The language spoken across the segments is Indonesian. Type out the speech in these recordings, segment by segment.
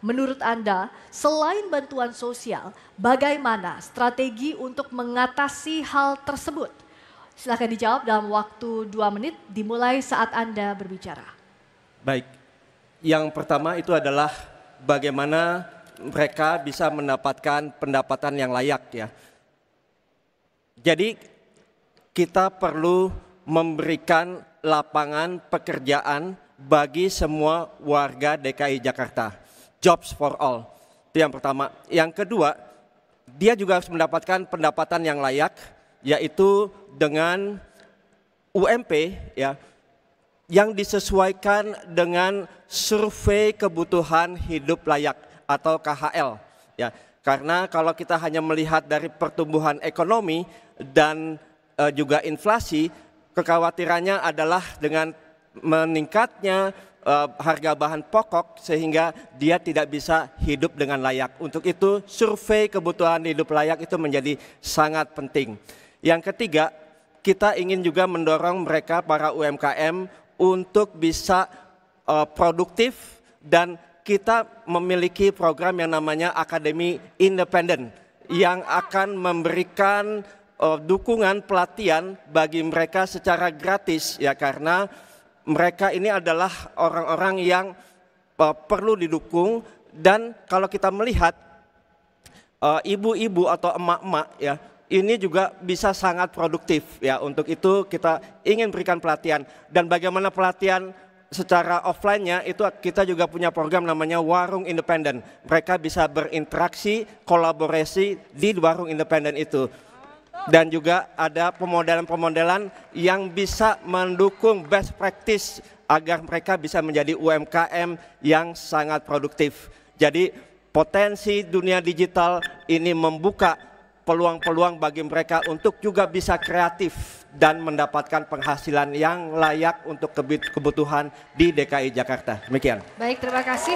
menurut Anda, selain bantuan sosial, bagaimana strategi untuk mengatasi hal tersebut? Silahkan dijawab dalam waktu dua menit, dimulai saat Anda berbicara. Baik, yang pertama itu adalah bagaimana mereka bisa mendapatkan pendapatan yang layak ya. Jadi kita perlu memberikan lapangan pekerjaan bagi semua warga DKI Jakarta jobs for all. Itu yang pertama. Yang kedua, dia juga harus mendapatkan pendapatan yang layak, yaitu dengan UMP ya yang disesuaikan dengan survei kebutuhan hidup layak atau KHL ya karena kalau kita hanya melihat dari pertumbuhan ekonomi dan eh, juga inflasi kekhawatirannya adalah dengan meningkatnya Eh, harga bahan pokok sehingga dia tidak bisa hidup dengan layak. Untuk itu survei kebutuhan hidup layak itu menjadi sangat penting. Yang ketiga, kita ingin juga mendorong mereka para UMKM untuk bisa uh, produktif dan kita memiliki program yang namanya Akademi Independen yang akan memberikan uh, dukungan pelatihan bagi mereka secara gratis ya karena mereka ini adalah orang-orang yang uh, perlu didukung dan kalau kita melihat eh, ibu-ibu uh, atau emak-emak ya ini juga bisa sangat produktif ya untuk itu kita ingin berikan pelatihan dan bagaimana pelatihan secara offline-nya itu kita juga punya program namanya Warung Independen. Mereka bisa berinteraksi, kolaborasi di Warung Independen itu dan juga ada pemodelan-pemodelan yang bisa mendukung best practice agar mereka bisa menjadi UMKM yang sangat produktif. Jadi potensi dunia digital ini membuka peluang-peluang bagi mereka untuk juga bisa kreatif dan mendapatkan penghasilan yang layak untuk kebutuhan di DKI Jakarta. Demikian. Baik, terima kasih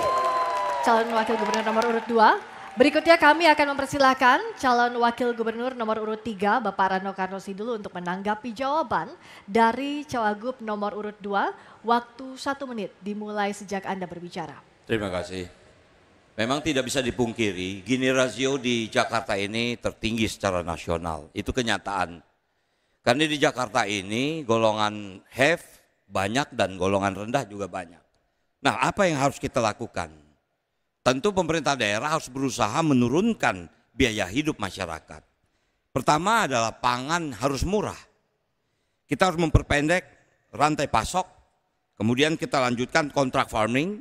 calon wakil gubernur nomor urut 2. Berikutnya kami akan mempersilahkan calon wakil gubernur nomor urut 3 Bapak Rano Karnosi dulu untuk menanggapi jawaban dari Cawagup nomor urut 2. Waktu satu menit dimulai sejak Anda berbicara. Terima kasih. Memang tidak bisa dipungkiri, gini rasio di Jakarta ini tertinggi secara nasional. Itu kenyataan. Karena di Jakarta ini golongan have banyak dan golongan rendah juga banyak. Nah apa yang harus kita lakukan? Tentu pemerintah daerah harus berusaha menurunkan biaya hidup masyarakat. Pertama adalah pangan harus murah. Kita harus memperpendek rantai pasok, kemudian kita lanjutkan kontrak farming,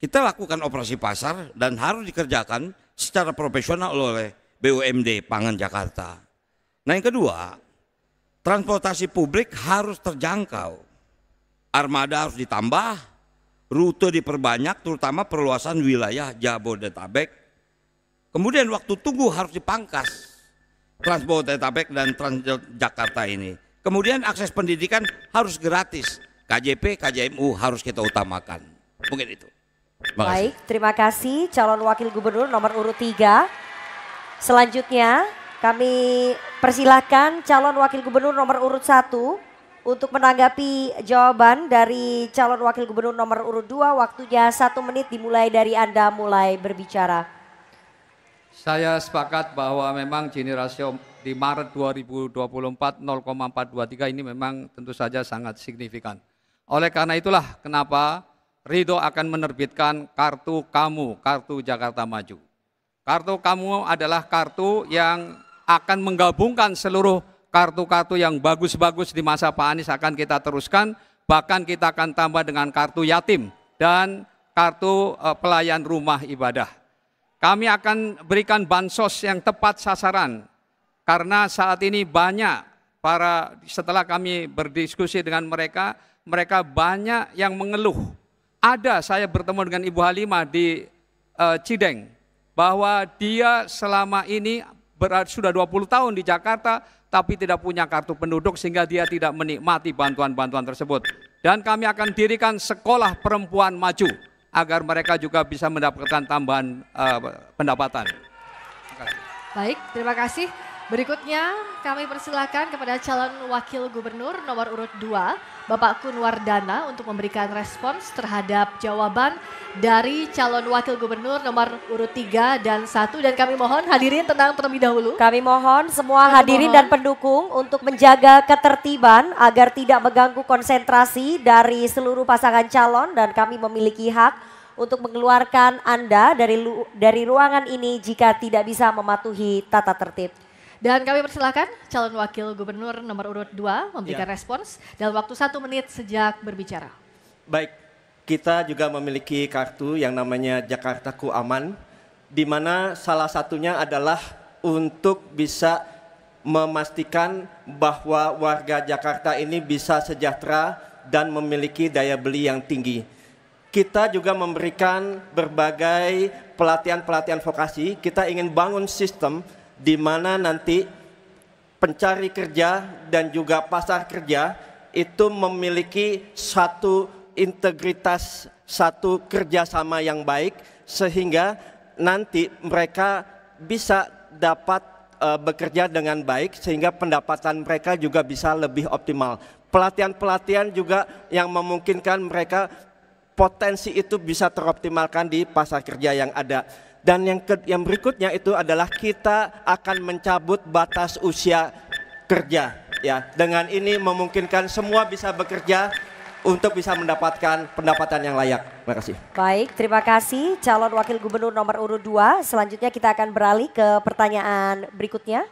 kita lakukan operasi pasar dan harus dikerjakan secara profesional oleh BUMD Pangan Jakarta. Nah yang kedua, transportasi publik harus terjangkau. Armada harus ditambah, rute diperbanyak terutama perluasan wilayah Jabodetabek. Kemudian waktu tunggu harus dipangkas Transbodetabek dan Transjakarta ini. Kemudian akses pendidikan harus gratis. KJP, KJMU harus kita utamakan. Mungkin itu. Baik, terima kasih calon wakil gubernur nomor urut 3. Selanjutnya kami persilahkan calon wakil gubernur nomor urut 1 untuk menanggapi jawaban dari calon wakil gubernur nomor urut 2. Waktunya satu menit dimulai dari Anda mulai berbicara. Saya sepakat bahwa memang Gini rasio di Maret 2024 0,423 ini memang tentu saja sangat signifikan. Oleh karena itulah kenapa Ridho akan menerbitkan kartu kamu, kartu Jakarta Maju. Kartu kamu adalah kartu yang akan menggabungkan seluruh kartu-kartu yang bagus-bagus di masa Pak Anies akan kita teruskan, bahkan kita akan tambah dengan kartu yatim dan kartu eh, pelayan rumah ibadah. Kami akan berikan bansos yang tepat sasaran, karena saat ini banyak para setelah kami berdiskusi dengan mereka, mereka banyak yang mengeluh. Ada saya bertemu dengan Ibu Halimah di eh, Cideng bahwa dia selama ini berat, sudah 20 tahun di Jakarta tapi tidak punya kartu penduduk sehingga dia tidak menikmati bantuan-bantuan tersebut. Dan kami akan dirikan sekolah perempuan maju agar mereka juga bisa mendapatkan tambahan uh, pendapatan. Terima kasih. Baik, terima kasih. Berikutnya kami persilakan kepada calon wakil gubernur nomor urut 2 Bapak Kunwardana untuk memberikan respons terhadap jawaban dari calon wakil gubernur nomor urut 3 dan 1 dan kami mohon hadirin tenang terlebih dahulu. Kami mohon semua kami hadirin mohon. dan pendukung untuk menjaga ketertiban agar tidak mengganggu konsentrasi dari seluruh pasangan calon dan kami memiliki hak untuk mengeluarkan Anda dari dari ruangan ini jika tidak bisa mematuhi tata tertib. Dan kami persilahkan calon wakil gubernur nomor urut 2 memberikan ya. respons dalam waktu satu menit sejak berbicara. Baik, kita juga memiliki kartu yang namanya Jakarta Ku Aman, di mana salah satunya adalah untuk bisa memastikan bahwa warga Jakarta ini bisa sejahtera dan memiliki daya beli yang tinggi. Kita juga memberikan berbagai pelatihan-pelatihan vokasi. Kita ingin bangun sistem di mana nanti pencari kerja dan juga pasar kerja itu memiliki satu integritas, satu kerjasama yang baik sehingga nanti mereka bisa dapat e, bekerja dengan baik sehingga pendapatan mereka juga bisa lebih optimal. Pelatihan-pelatihan juga yang memungkinkan mereka potensi itu bisa teroptimalkan di pasar kerja yang ada. Dan yang ke, yang berikutnya itu adalah kita akan mencabut batas usia kerja ya. Dengan ini memungkinkan semua bisa bekerja untuk bisa mendapatkan pendapatan yang layak. Terima kasih. Baik, terima kasih calon wakil gubernur nomor urut 2. Selanjutnya kita akan beralih ke pertanyaan berikutnya.